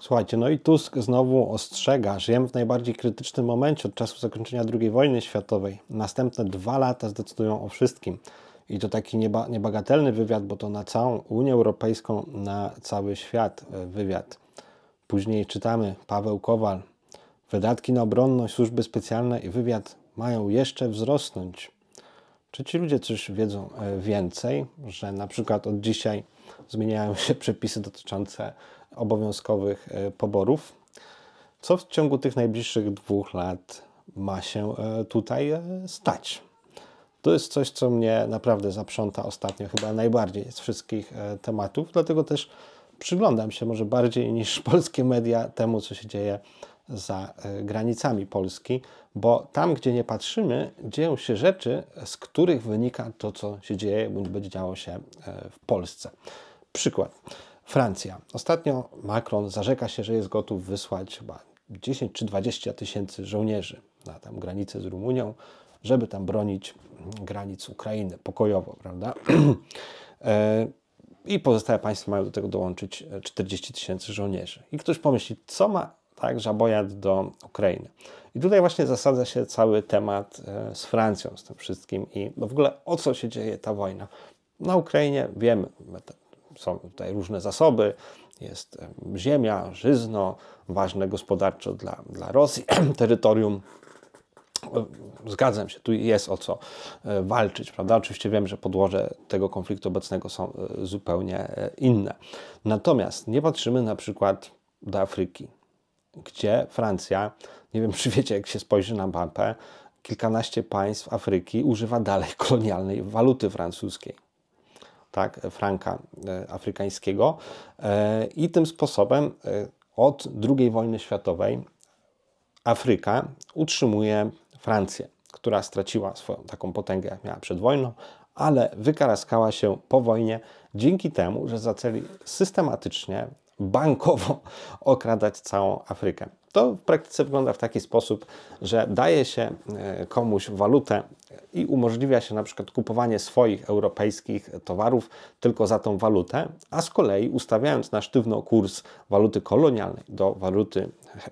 Słuchajcie, no i Tusk znowu ostrzega, żyjemy w najbardziej krytycznym momencie od czasu zakończenia II wojny światowej. Następne dwa lata zdecydują o wszystkim. I to taki nieba, niebagatelny wywiad, bo to na całą Unię Europejską, na cały świat e, wywiad. Później czytamy Paweł Kowal. Wydatki na obronność, służby specjalne i wywiad mają jeszcze wzrosnąć. Czy ci ludzie coś wiedzą e, więcej, że na przykład od dzisiaj zmieniają się przepisy dotyczące obowiązkowych e, poborów, co w ciągu tych najbliższych dwóch lat ma się e, tutaj e, stać. To jest coś, co mnie naprawdę zaprząta ostatnio, chyba najbardziej z wszystkich tematów, dlatego też przyglądam się może bardziej niż polskie media temu, co się dzieje za granicami Polski, bo tam, gdzie nie patrzymy, dzieją się rzeczy, z których wynika to, co się dzieje bądź będzie działo się w Polsce. Przykład. Francja. Ostatnio Macron zarzeka się, że jest gotów wysłać chyba 10 czy 20 tysięcy żołnierzy na tam granicę z Rumunią, żeby tam bronić granic Ukrainy pokojowo, prawda? E, I pozostałe państwa mają do tego dołączyć 40 e, tysięcy żołnierzy. I ktoś pomyśli, co ma tak żabojad do Ukrainy. I tutaj właśnie zasadza się cały temat e, z Francją, z tym wszystkim i w ogóle o co się dzieje ta wojna. Na Ukrainie wiemy, są tutaj różne zasoby, jest ziemia, żyzno, ważne gospodarczo dla, dla Rosji, terytorium. Zgadzam się, tu jest o co e, walczyć, prawda? Oczywiście wiem, że podłoże tego konfliktu obecnego są e, zupełnie e, inne. Natomiast nie patrzymy na przykład do Afryki, gdzie Francja, nie wiem czy wiecie, jak się spojrzy na mapę, kilkanaście państw Afryki używa dalej kolonialnej waluty francuskiej tak, franka e, afrykańskiego. E, I tym sposobem e, od II wojny światowej Afryka utrzymuje Francję, która straciła swoją taką potęgę, jak miała przed wojną, ale wykaraskała się po wojnie dzięki temu, że zaczęli systematycznie, bankowo okradać całą Afrykę. To w praktyce wygląda w taki sposób, że daje się e, komuś walutę i umożliwia się na przykład kupowanie swoich europejskich towarów tylko za tą walutę, a z kolei ustawiając na sztywno kurs waluty kolonialnej do waluty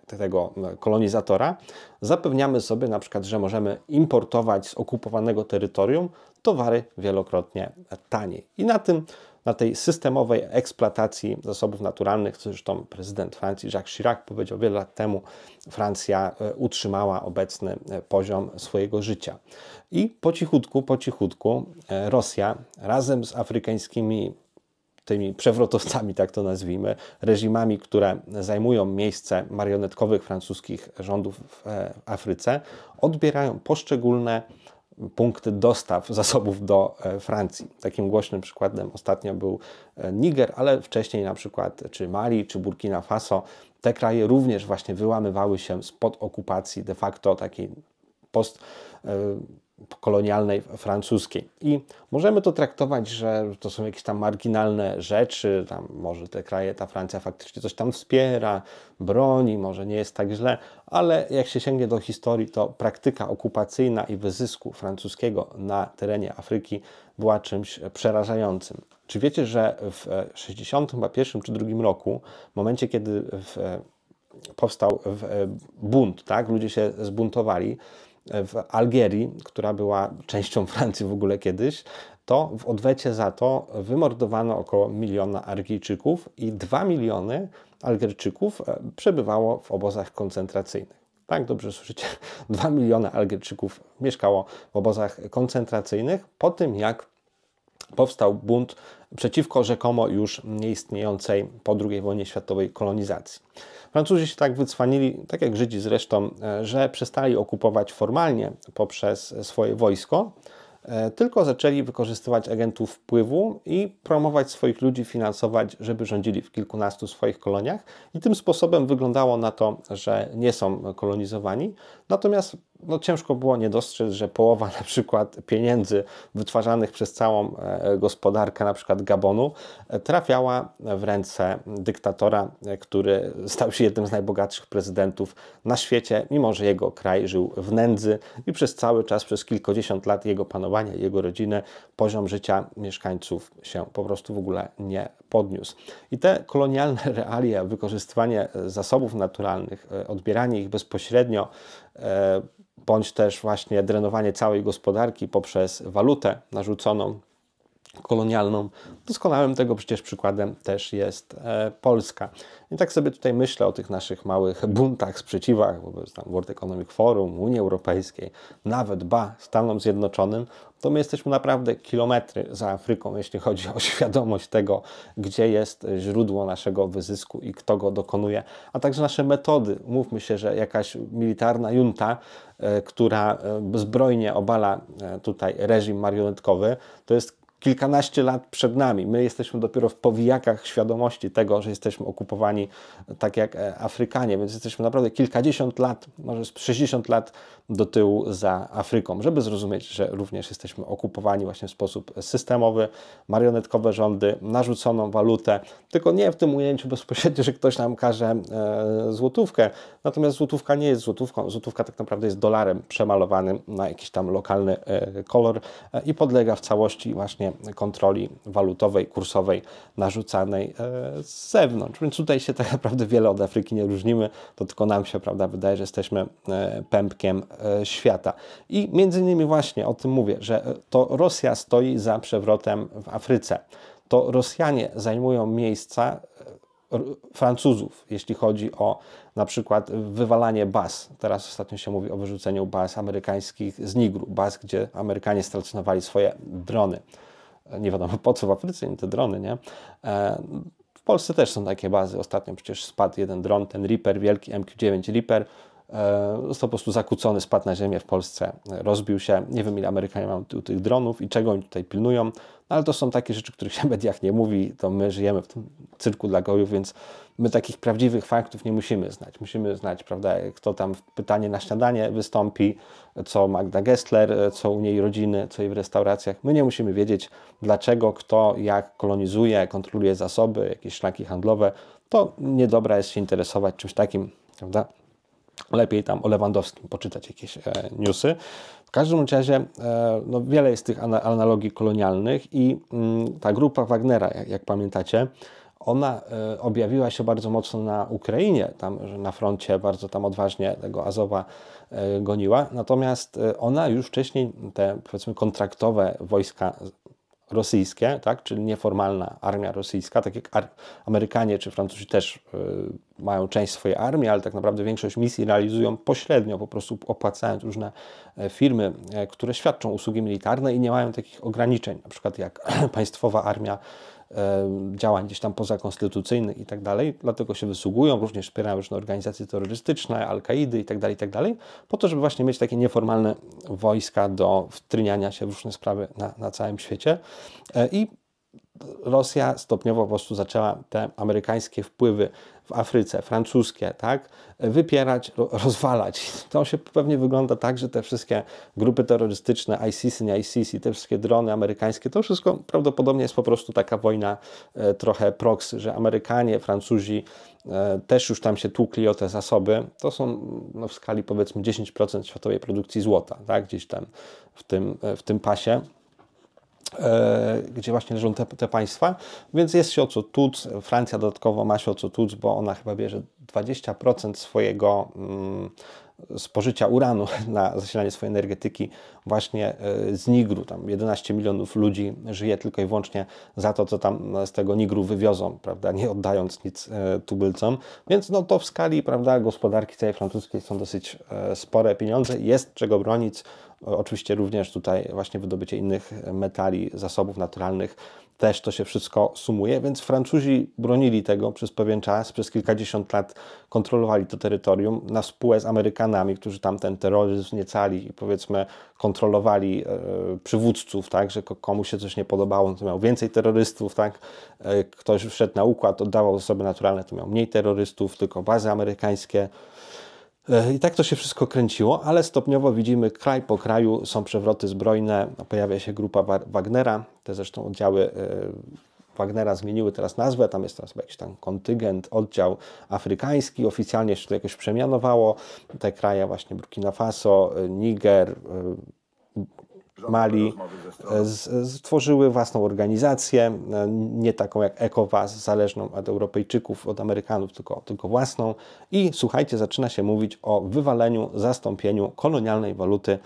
tego e, kolonizatora, zapewniamy sobie na przykład, że możemy importować z okupowanego terytorium towary wielokrotnie taniej. I na tym na tej systemowej eksploatacji zasobów naturalnych, co zresztą prezydent Francji Jacques Chirac powiedział wiele lat temu, Francja e, utrzymała obecny e, poziom swojego życia. I po cichutku, po cichutku e, Rosja razem z afrykańskimi tymi przewrotowcami, tak to nazwijmy, reżimami, które zajmują miejsce marionetkowych francuskich rządów w Afryce, odbierają poszczególne punkty dostaw zasobów do e, Francji. Takim głośnym przykładem ostatnio był e, Niger, ale wcześniej na przykład e, czy Mali, czy Burkina Faso. Te kraje również właśnie wyłamywały się spod okupacji de facto takiej post kolonialnej francuskiej. I możemy to traktować, że to są jakieś tam marginalne rzeczy, tam może te kraje, ta Francja faktycznie coś tam wspiera, broni, może nie jest tak źle, ale jak się sięgnie do historii, to praktyka okupacyjna i wyzysku francuskiego na terenie Afryki była czymś przerażającym. Czy wiecie, że w 61 czy drugim roku, w momencie kiedy w, powstał w, e, bunt, tak, ludzie się zbuntowali, w Algierii, która była częścią Francji w ogóle kiedyś, to w odwecie za to wymordowano około miliona Argijczyków i 2 miliony Algierczyków e, przebywało w obozach koncentracyjnych. Tak, dobrze słyszycie, 2 miliony Algierczyków mieszkało w obozach koncentracyjnych po tym, jak powstał bunt przeciwko rzekomo już nieistniejącej po II wojnie światowej kolonizacji. Francuzi się tak wycwanili, tak jak Żydzi zresztą, e, że przestali okupować formalnie poprzez swoje wojsko, e, tylko zaczęli wykorzystywać agentów wpływu i promować swoich ludzi, finansować, żeby rządzili w kilkunastu swoich koloniach. I tym sposobem wyglądało na to, że nie są kolonizowani. Natomiast no ciężko było nie dostrzec, że połowa na przykład pieniędzy wytwarzanych przez całą e, gospodarkę, na przykład Gabonu, e, trafiała w ręce dyktatora, e, który stał się jednym z najbogatszych prezydentów na świecie, mimo że jego kraj żył w nędzy i przez cały czas, przez kilkadziesiąt lat jego panowania, jego rodziny, poziom życia mieszkańców się po prostu w ogóle nie podniósł. I te kolonialne realia, wykorzystywanie zasobów naturalnych, odbieranie ich bezpośrednio, bądź też właśnie drenowanie całej gospodarki poprzez walutę narzuconą kolonialną. Doskonałym tego przecież przykładem też jest e, Polska. I tak sobie tutaj myślę o tych naszych małych buntach, sprzeciwach wobec tam World Economic Forum, Unii Europejskiej, nawet ba Stanom Zjednoczonym, to my jesteśmy naprawdę kilometry za Afryką, jeśli chodzi o świadomość tego, gdzie jest źródło naszego wyzysku i kto go dokonuje, a także nasze metody. Mówmy się, że jakaś militarna junta, e, która e, zbrojnie obala tutaj reżim marionetkowy, to jest kilkanaście lat przed nami. My jesteśmy dopiero w powijakach świadomości tego, że jesteśmy okupowani tak jak e, Afrykanie, więc jesteśmy naprawdę kilkadziesiąt lat, może 60 lat do tyłu za Afryką, żeby zrozumieć, że również jesteśmy okupowani właśnie w sposób systemowy, marionetkowe rządy, narzuconą walutę, tylko nie w tym ujęciu bezpośrednio, że ktoś nam każe e, złotówkę, natomiast złotówka nie jest złotówką, złotówka tak naprawdę jest dolarem przemalowanym na jakiś tam lokalny e, kolor i podlega w całości właśnie kontroli walutowej, kursowej narzucanej e, z zewnątrz. Więc tutaj się tak naprawdę wiele od Afryki nie różnimy, to tylko nam się prawda, wydaje, że jesteśmy e, pępkiem e, świata. I między innymi właśnie o tym mówię, że to Rosja stoi za przewrotem w Afryce. To Rosjanie zajmują miejsca Francuzów, jeśli chodzi o na przykład wywalanie baz. Teraz ostatnio się mówi o wyrzuceniu baz amerykańskich z Nigru, baz, gdzie Amerykanie stacjonowali swoje drony nie wiadomo po co w Afryce, te drony, nie? E, w Polsce też są takie bazy. Ostatnio przecież spadł jeden dron, ten Reaper, wielki MQ-9 Reaper, E, został po prostu zakłócony, spadł na ziemię w Polsce, rozbił się. Nie wiem, ile Amerykanie mają tu tych dronów i czego oni tutaj pilnują, no, ale to są takie rzeczy, których się w mediach nie mówi, to my żyjemy w tym cyrku dla gojów, więc my takich prawdziwych faktów nie musimy znać. Musimy znać, prawda, kto tam w pytanie na śniadanie wystąpi, co Magda Gessler, e, co u niej rodziny, co jej w restauracjach. My nie musimy wiedzieć, dlaczego, kto, jak kolonizuje, kontroluje zasoby, jakieś szlaki handlowe. To niedobra jest się interesować czymś takim, prawda? lepiej tam o Lewandowskim poczytać jakieś e, newsy. W każdym razie e, no, wiele jest tych analogii kolonialnych i mm, ta grupa Wagnera, jak, jak pamiętacie, ona e, objawiła się bardzo mocno na Ukrainie, tam na froncie bardzo tam odważnie tego Azowa e, goniła, natomiast e, ona już wcześniej te powiedzmy kontraktowe wojska rosyjskie, tak, czyli nieformalna armia rosyjska, tak jak Amerykanie czy Francuzi też y, mają część swojej armii, ale tak naprawdę większość misji realizują pośrednio, po prostu opłacając różne e, firmy, e, które świadczą usługi militarne i nie mają takich ograniczeń, na przykład jak Państwowa Armia E, działań gdzieś tam pozakonstytucyjnych i tak dalej, dlatego się wysługują, również wspierają różne organizacje terrorystyczne, Al-Kaidy i tak dalej, i tak dalej, po to, żeby właśnie mieć takie nieformalne wojska do wtryniania się w różne sprawy na, na całym świecie e, i Rosja stopniowo po prostu zaczęła te amerykańskie wpływy w Afryce, francuskie, tak, wypierać, rozwalać. To się pewnie wygląda tak, że te wszystkie grupy terrorystyczne, ISIS, nie ISIS i te wszystkie drony amerykańskie, to wszystko prawdopodobnie jest po prostu taka wojna e, trochę proxy, że Amerykanie, Francuzi e, też już tam się tłukli o te zasoby. To są no, w skali powiedzmy 10% światowej produkcji złota, tak, gdzieś tam w tym, e, w tym pasie. E, gdzie właśnie leżą te, te, państwa, więc jest się ocutuc, Francja dodatkowo ma się ocutuc, bo ona chyba bierze 20% swojego mm, spożycia uranu na zasilanie swojej energetyki właśnie e, z Nigru. Tam 11 milionów ludzi żyje tylko i wyłącznie za to, co tam z tego Nigru wywiozą, prawda, nie oddając nic e, tubylcom. Więc no to w skali, prawda, gospodarki całej francuskiej są dosyć spore pieniądze. Jest czego bronić. Oczywiście również tutaj właśnie wydobycie innych metali, zasobów naturalnych, też to się wszystko sumuje, więc Francuzi bronili tego przez pewien czas, przez kilkadziesiąt lat kontrolowali to terytorium na spółę z Amerykanami, którzy tam ten terroryzm niecali i powiedzmy kontrolowali e, przywódców, tak, że komu się coś nie podobało, to miał więcej terrorystów, tak, e, ktoś wszedł na układ, oddawał zasoby naturalne, to miał mniej terrorystów, tylko bazy amerykańskie. E, I tak to się wszystko kręciło, ale stopniowo widzimy kraj po kraju są przewroty zbrojne, no, pojawia się grupa Wagnera, te zresztą oddziały e, Wagnera zmieniły teraz nazwę, tam jest teraz jakiś tam kontyngent, oddział afrykański, oficjalnie się to jakoś przemianowało, te kraje właśnie Burkina Faso, e, Niger, Mali, stworzyły własną organizację, e, nie taką jak ECOWAS, zależną od Europejczyków, od Amerykanów, tylko, tylko własną. I słuchajcie, zaczyna się mówić o wywaleniu, zastąpieniu kolonialnej waluty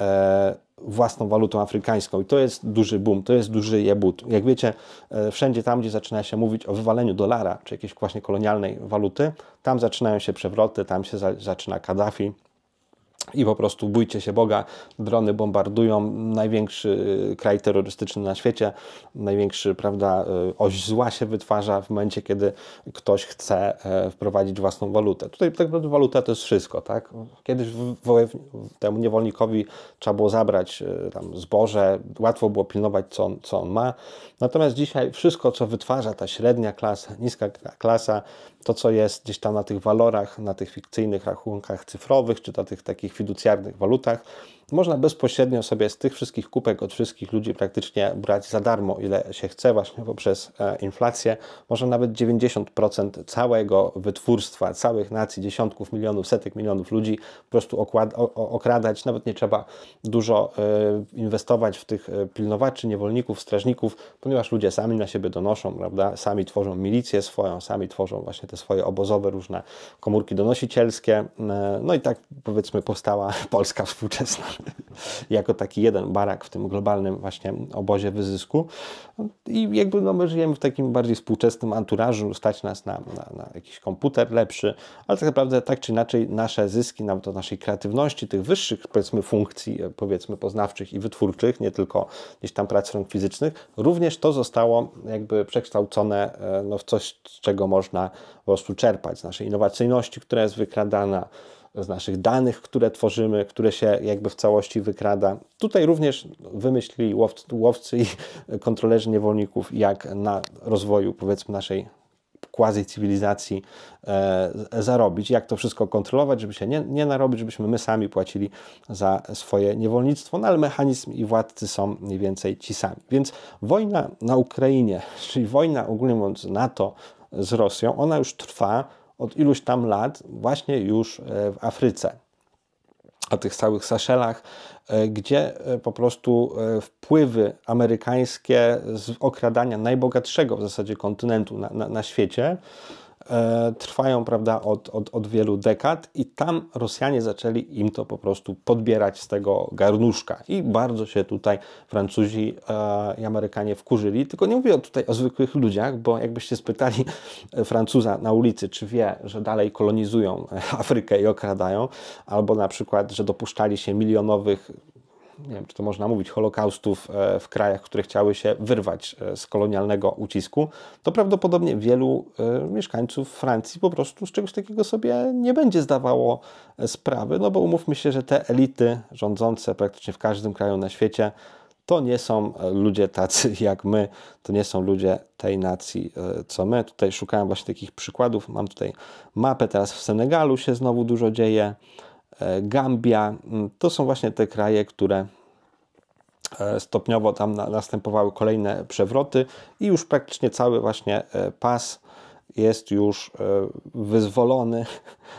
e, własną walutą afrykańską. I to jest duży boom, to jest duży jebut. Jak wiecie, e, wszędzie tam, gdzie zaczyna się mówić o wywaleniu dolara, czy jakiejś właśnie kolonialnej waluty, tam zaczynają się przewroty, tam się zaczyna Kaddafi, i po prostu bójcie się Boga. Drony bombardują największy kraj terrorystyczny na świecie, największy, prawda, e, oś zła się wytwarza w momencie, kiedy ktoś chce e, wprowadzić własną walutę. Tutaj tak naprawdę waluta to jest wszystko, tak? Kiedyś temu niewolnikowi trzeba było zabrać e, tam zboże, łatwo było pilnować, co on, co on ma. Natomiast dzisiaj wszystko, co wytwarza ta średnia klasa, niska klasa, to, co jest gdzieś tam na tych walorach, na tych fikcyjnych rachunkach cyfrowych, czy na tych takich fiducjarnych walutach można bezpośrednio sobie z tych wszystkich kupek od wszystkich ludzi praktycznie brać za darmo, ile się chce, właśnie poprzez e, inflację. Może nawet 90% całego wytwórstwa, całych nacji, dziesiątków milionów, setek milionów ludzi po prostu okradać. Nawet nie trzeba dużo e, inwestować w tych e, pilnowaczy, niewolników, strażników, ponieważ ludzie sami na siebie donoszą, prawda? Sami tworzą milicję swoją, sami tworzą właśnie te swoje obozowe różne komórki donosicielskie. No i tak powiedzmy powstała Polska współczesna. jako taki jeden barak w tym globalnym właśnie obozie wyzysku. I jakby no, my żyjemy w takim bardziej współczesnym anturażu, stać nas na, na, na jakiś komputer lepszy, ale tak naprawdę tak czy inaczej nasze zyski, nawet od naszej kreatywności, tych wyższych powiedzmy funkcji, e, powiedzmy poznawczych i wytwórczych, nie tylko gdzieś tam prac rąk fizycznych, również to zostało jakby przekształcone e, no, w coś, z czego można po prostu czerpać, z naszej innowacyjności, która jest wykradana, z naszych danych, które tworzymy, które się jakby w całości wykrada. Tutaj również wymyślili łowcy i kontrolerzy niewolników, jak na rozwoju powiedzmy naszej quasi cywilizacji e, zarobić, jak to wszystko kontrolować, żeby się nie, nie narobić, żebyśmy my sami płacili za swoje niewolnictwo, no ale mechanizm i władcy są mniej więcej ci sami. Więc wojna na Ukrainie, czyli wojna ogólnie mówiąc NATO z Rosją, ona już trwa od iluś tam lat właśnie już e, w Afryce o tych całych Seszelach, e, gdzie e, po prostu wpływy amerykańskie z okradania najbogatszego w zasadzie kontynentu na, na, na świecie E, trwają prawda, od, od, od wielu dekad i tam Rosjanie zaczęli im to po prostu podbierać z tego garnuszka. I bardzo się tutaj Francuzi e, i Amerykanie wkurzyli. Tylko nie mówię tutaj o zwykłych ludziach, bo jakbyście spytali Francuza na ulicy, czy wie, że dalej kolonizują Afrykę i okradają, albo na przykład, że dopuszczali się milionowych nie wiem, czy to można mówić, Holokaustów e, w krajach, które chciały się wyrwać e, z kolonialnego ucisku, to prawdopodobnie wielu e, mieszkańców Francji po prostu z czegoś takiego sobie nie będzie zdawało sprawy, no bo umówmy się, że te elity rządzące praktycznie w każdym kraju na świecie to nie są ludzie tacy jak my, to nie są ludzie tej nacji co my. Tutaj szukałem właśnie takich przykładów. Mam tutaj mapę, teraz w Senegalu się znowu dużo dzieje. E, Gambia. Mm, to są właśnie te kraje, które e, stopniowo tam następowały kolejne przewroty i już praktycznie cały właśnie e, pas jest już e, wyzwolony,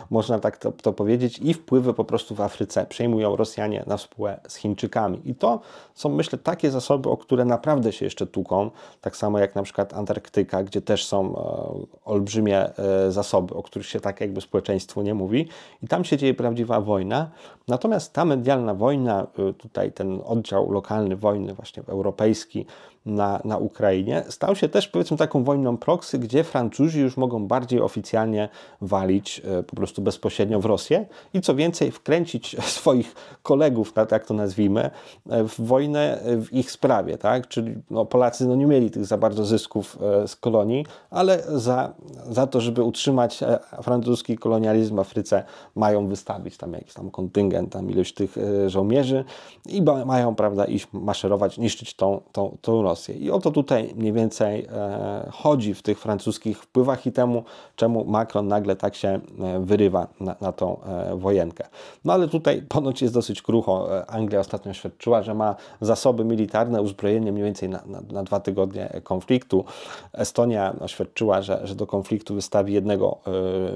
można tak to, to, powiedzieć, i wpływy po prostu w Afryce przejmują Rosjanie na współę z Chińczykami. I to są, myślę, takie zasoby, o które naprawdę się jeszcze tuką, tak samo jak na przykład Antarktyka, gdzie też są e, olbrzymie e, zasoby, o których się tak jakby społeczeństwu nie mówi. I tam się dzieje prawdziwa wojna. Natomiast ta medialna wojna, tutaj ten oddział lokalny wojny, właśnie europejski, na, na Ukrainie, stał się też powiedzmy taką wojną proxy, gdzie Francuzi już mogą bardziej oficjalnie walić e, po prostu bezpośrednio w Rosję i co więcej wkręcić swoich kolegów, tak to nazwijmy, e, w wojnę e, w ich sprawie, tak? Czyli no, Polacy no, nie mieli tych za bardzo zysków z kolonii, ale za, za to, żeby utrzymać francuski kolonializm w Afryce, mają wystawić tam jakiś tam kontyngent, tam ilość tych żołnierzy i mają, prawda, iść maszerować, niszczyć tą, tą, tą Rosję. I o to tutaj mniej więcej e, chodzi w tych francuskich wpływach i temu, czemu Macron nagle tak się e, wyrywa na, na tą e, wojenkę. No ale tutaj ponoć jest dosyć krucho. Anglia ostatnio świadczyła, że ma zasoby militarne, uzbrojenie mniej więcej na, na, na dwa tygodnie konfliktu. Estonia oświadczyła, że, że do konfliktu wystawi jednego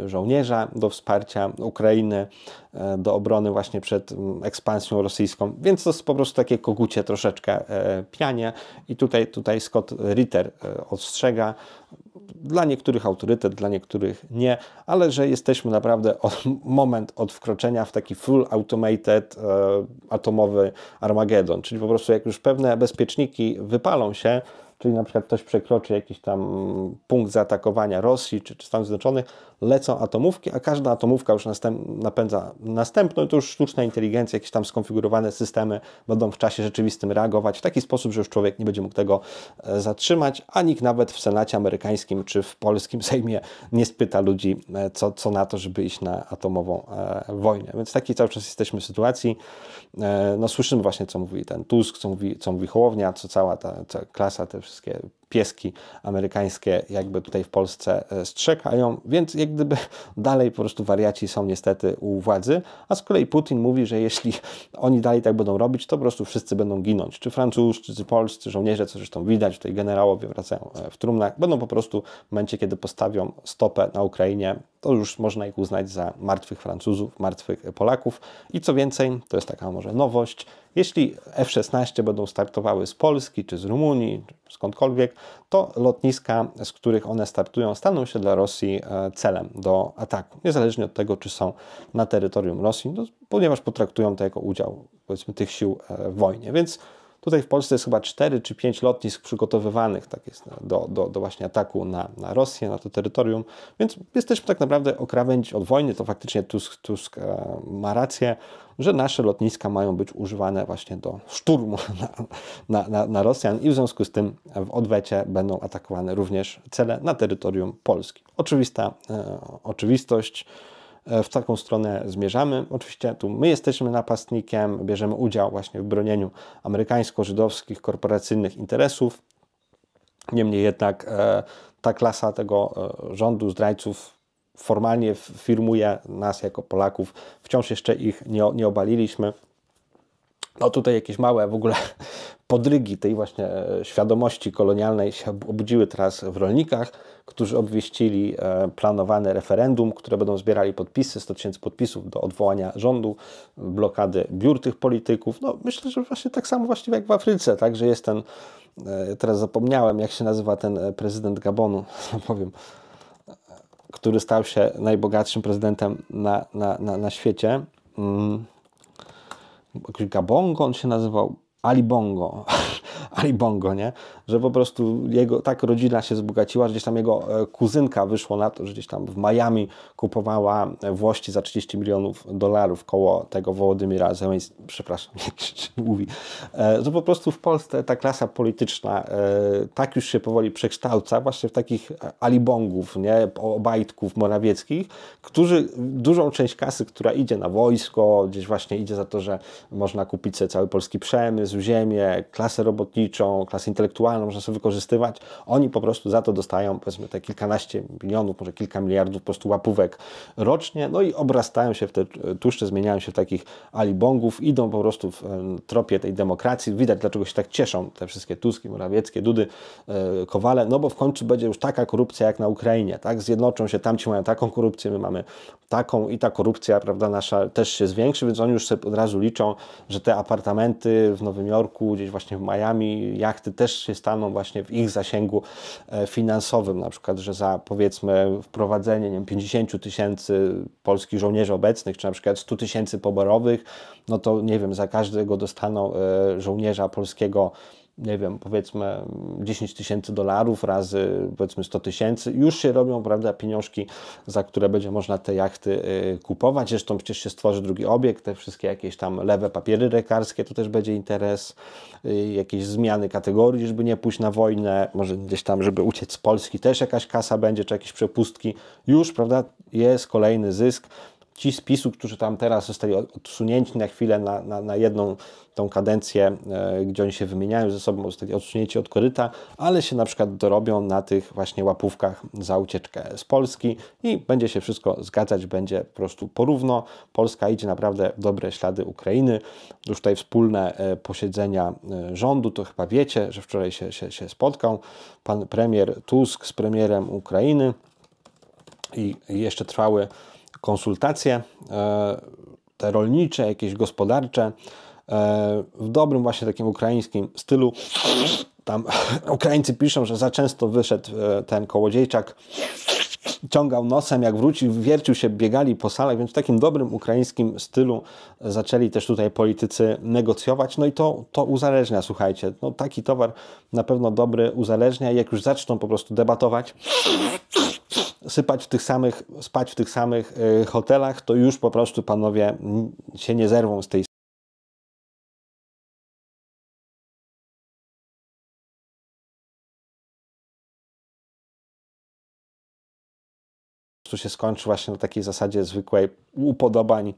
żołnierza do wsparcia Ukrainy, do obrony właśnie przed mm, ekspansją rosyjską. Więc to jest po prostu takie kogucie troszeczkę pianie i tu tutaj, tutaj Scott Ritter e, ostrzega, dla niektórych autorytet, dla niektórych nie, ale że jesteśmy naprawdę od, moment od wkroczenia w taki full automated e, atomowy Armagedon, czyli po prostu jak już pewne bezpieczniki wypalą się, czyli na przykład ktoś przekroczy jakiś tam punkt zaatakowania Rosji czy, czy Stanów Zjednoczonych, lecą atomówki, a każda atomówka już następ, napędza następną, to już sztuczna inteligencja, jakieś tam skonfigurowane systemy będą w czasie rzeczywistym reagować w taki sposób, że już człowiek nie będzie mógł tego e, zatrzymać, a nikt nawet w Senacie amerykańskim czy w polskim Sejmie nie spyta ludzi, e, co, co na to, żeby iść na atomową e, wojnę. Więc takiej cały czas jesteśmy w sytuacji. no słyszymy właśnie, co mówi ten Tusk, co mówi, co mówi Hołownia, co cała ta, ta klasa, te wszystkie pieski amerykańskie jakby tutaj w Polsce e, strzekają, więc jak gdyby dalej po prostu wariaci są niestety u władzy, a z kolei Putin mówi, że jeśli oni dalej tak będą robić, to po prostu wszyscy będą ginąć, czy francuscy, czy polscy żołnierze, co zresztą widać, tutaj generałowie wracają e, w trumnach, będą po prostu w momencie, kiedy postawią stopę na Ukrainie, to już można ich uznać za martwych Francuzów, martwych Polaków i co więcej, to jest taka może nowość, jeśli F-16 będą startowały z Polski, czy z Rumunii, czy skądkolwiek, to lotniska, z których one startują, staną się dla Rosji e, celem do ataku, niezależnie od tego, czy są na terytorium Rosji, no, ponieważ potraktują to jako udział powiedzmy tych sił e, w wojnie. Więc Tutaj w Polsce jest chyba 4 czy 5 lotnisk przygotowywanych tak jest, do, do, do właśnie ataku na, na Rosję, na to terytorium, więc jesteśmy tak naprawdę o krawędzi od wojny, to faktycznie Tusk, Tusk e, ma rację, że nasze lotniska mają być używane właśnie do szturmu na, na, na, na Rosjan i w związku z tym w odwecie będą atakowane również cele na terytorium Polski. Oczywista e, oczywistość. E, w taką stronę zmierzamy. Oczywiście tu my jesteśmy napastnikiem, bierzemy udział właśnie w bronieniu amerykańsko-żydowskich korporacyjnych interesów. Niemniej jednak e, ta klasa tego e, rządu zdrajców formalnie firmuje nas jako Polaków. Wciąż jeszcze ich nie, obaliliśmy. No tutaj jakieś małe w ogóle podrygi tej właśnie e, świadomości kolonialnej się obudziły teraz w rolnikach, którzy obwieścili e, planowane referendum, które będą zbierali podpisy, 100 tysięcy podpisów do odwołania rządu, blokady biur tych polityków. No, myślę, że właśnie tak samo właściwie jak w Afryce, tak, że jest ten, e, teraz zapomniałem jak się nazywa ten prezydent Gabonu, no powiem, który stał się najbogatszym prezydentem na, na, na, na świecie. Mm. Gabongo on się nazywał, Ali Bongo, Ali Bongo, nie? Że po prostu jego, tak rodzina się zbogaciła, że gdzieś tam jego e, kuzynka wyszło na to, że gdzieś tam w Miami kupowała e, włości za 30 milionów dolarów koło tego Wołodymira Zeleńskiego, przepraszam, nie czy, mówi, e, że po prostu w Polsce ta klasa polityczna tak już się powoli przekształca właśnie w takich alibongów, nie? Obajtków morawieckich, którzy dużą część kasy, która idzie na wojsko, gdzieś właśnie idzie za to, że można kupić sobie cały polski przemysł, pomysł, ziemię, klasę robotniczą, klasę intelektualną można sobie wykorzystywać. Oni po prostu za to dostają powiedzmy te kilkanaście milionów, może kilka miliardów po prostu łapówek rocznie, no i obrastają się w te tłuszcze, zmieniają się w takich alibongów, idą po prostu w tropie tej demokracji. Widać, dlaczego się tak cieszą te wszystkie Tuski, Morawieckie, Dudy, e, Kowale, no bo w końcu będzie już taka korupcja jak na Ukrainie, tak? Zjednoczą się, tamci mają taką korupcję, my mamy taką i ta korupcja, prawda, nasza też się zwiększy, więc oni już sobie od razu liczą, że te apartamenty w Nowym Nowym Jorku, gdzieś właśnie w Miami, jachty też się staną właśnie w ich zasięgu e, finansowym, na przykład, że za powiedzmy wprowadzenie nie wiem, 50 tysięcy polskich żołnierzy obecnych, czy na przykład 100 tysięcy poborowych, no to nie wiem, za każdego dostaną e, żołnierza polskiego nie wiem, powiedzmy 10 tysięcy dolarów razy powiedzmy 100 tysięcy, już się robią, prawda, pieniążki, za które będzie można te jachty y, kupować. Zresztą przecież się stworzy drugi obiekt, te wszystkie jakieś tam lewe papiery lekarskie, to też będzie interes, y, jakieś zmiany kategorii, żeby nie pójść na wojnę, może gdzieś tam, żeby uciec z Polski, też jakaś kasa będzie, czy jakieś przepustki. Już, prawda, jest kolejny zysk ci z PiSu, którzy tam teraz zostali odsunięci na chwilę, na, na, na jedną tą kadencję, e, gdzie oni się wymieniają ze sobą, zostali odsunięci od koryta, ale się na przykład dorobią na tych właśnie łapówkach za ucieczkę z Polski i będzie się wszystko zgadzać, będzie po prostu porówno. Polska idzie naprawdę w dobre ślady Ukrainy. Już tutaj wspólne e, posiedzenia e, rządu, to chyba wiecie, że wczoraj się, się, się spotkał pan premier Tusk z premierem Ukrainy i jeszcze trwały konsultacje e, te rolnicze, jakieś gospodarcze, e, w dobrym właśnie takim ukraińskim stylu. Tam Ukraińcy piszą, że za często wyszedł e, ten kołodziejczak, ciągał nosem, jak wrócił, wiercił się, biegali po salach, więc w takim dobrym ukraińskim stylu zaczęli też tutaj politycy negocjować, no i to, to uzależnia, słuchajcie, no taki towar na pewno dobry uzależnia, jak już zaczną po prostu debatować, sypać w tych samych, spać w tych samych y, hotelach, to już po prostu panowie się nie zerwą z tej prostu się skończy właśnie na takiej zasadzie zwykłej upodobań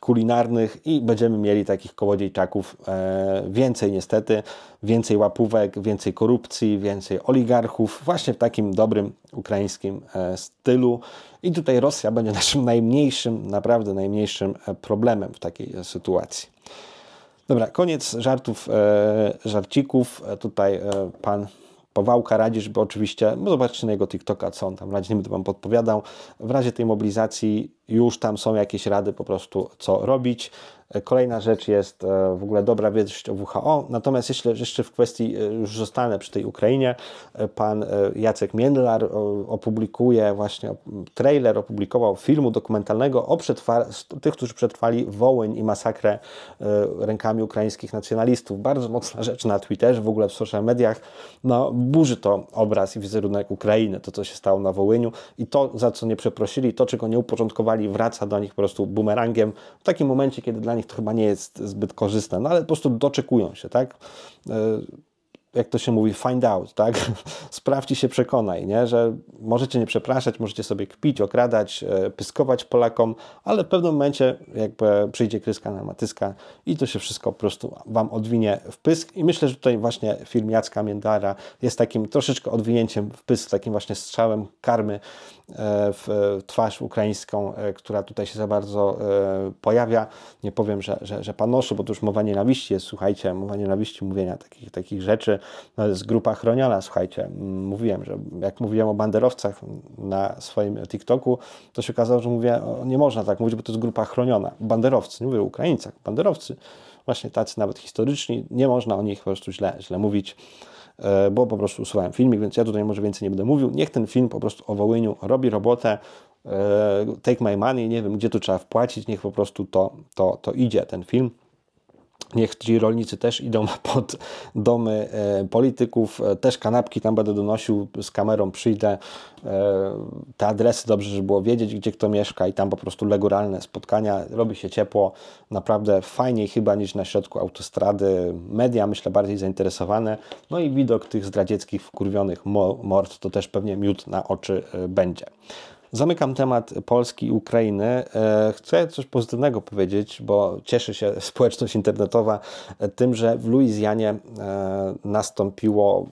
kulinarnych i będziemy mieli takich kołodziejczaków e, więcej niestety, więcej łapówek, więcej korupcji, więcej oligarchów, właśnie w takim dobrym ukraińskim e, stylu. I tutaj Rosja będzie naszym najmniejszym, naprawdę najmniejszym e, problemem w takiej sytuacji. Dobra, koniec żartów, żarcików. Tutaj pan Pawałka Radzisz, bo oczywiście, no zobaczcie na jego TikToka, co on tam radzi, nie będę Wam podpowiadał. W razie tej mobilizacji już tam są jakieś rady po prostu, co robić. Kolejna rzecz jest e, w ogóle dobra wiadomość o WHO. Natomiast jeśli jeszcze w kwestii, e, już zostanę przy tej Ukrainie, e, pan Jacek Międlar opublikuje właśnie trailer, opublikował filmu dokumentalnego o tych, którzy przetrwali Wołyń i masakrę rękami ukraińskich nacjonalistów. Bardzo mocna rzecz na Twitterze, w ogóle w social mediach. No, burzy to obraz i wizerunek Ukrainy, to co się stało na Wołyniu i to, za co nie przeprosili, to czego nie uporządkowali, wraca do nich po prostu bumerangiem w takim momencie, kiedy dla nich to chyba nie jest zbyt korzystne, no ale po prostu doczekują się, tak? E, jak to się mówi, find out, tak? Sprawdź się przekonaj, nie? że możecie nie przepraszać, możecie sobie kpić, okradać, e, pyskować Polakom, ale w pewnym momencie jakby przyjdzie kryska na matyska i to się wszystko po prostu Wam odwinie w pysk i myślę, że tutaj właśnie film Jacka Międara jest takim troszeczkę odwinięciem w pysk, takim właśnie strzałem karmy E, w e, twarz ukraińską, e, która tutaj się za bardzo pojawia. Nie powiem, że, że, że panoszy, bo to już mowa nienawiści jest, słuchajcie, mowa nienawiści, mówienia takich, takich rzeczy. No, jest grupa chroniona, słuchajcie. Mm, mówiłem, że jak mówiłem o banderowcach na swoim TikToku, to się okazało, że mówię, nie można tak mówić, bo to jest grupa chroniona. Banderowcy, nie mówię o Ukraińcach, banderowcy, właśnie tacy nawet historyczni, nie można o nich po prostu źle, źle mówić. E, bo po prostu usuwałem filmik, więc ja tutaj może więcej nie będę mówił. Niech ten film po prostu o Wołyniu robi robotę, e, take my money, nie wiem gdzie tu trzeba wpłacić, niech po prostu to, to, to idzie, ten film. Niech ci rolnicy też idą pod domy e, polityków, e, też kanapki tam będę donosił, z kamerą przyjdę. E, te adresy dobrze, żeby było wiedzieć, gdzie kto mieszka i tam po prostu leguralne spotkania. Robi się ciepło, naprawdę fajniej chyba niż na środku autostrady. Media myślę bardziej zainteresowane. No i widok tych zdradzieckich, wkurwionych mord to też pewnie miód na oczy będzie. Zamykam temat Polski i Ukrainy. E, chcę coś pozytywnego powiedzieć, bo cieszy się społeczność internetowa tym, że w Luizjanie e, nastąpiło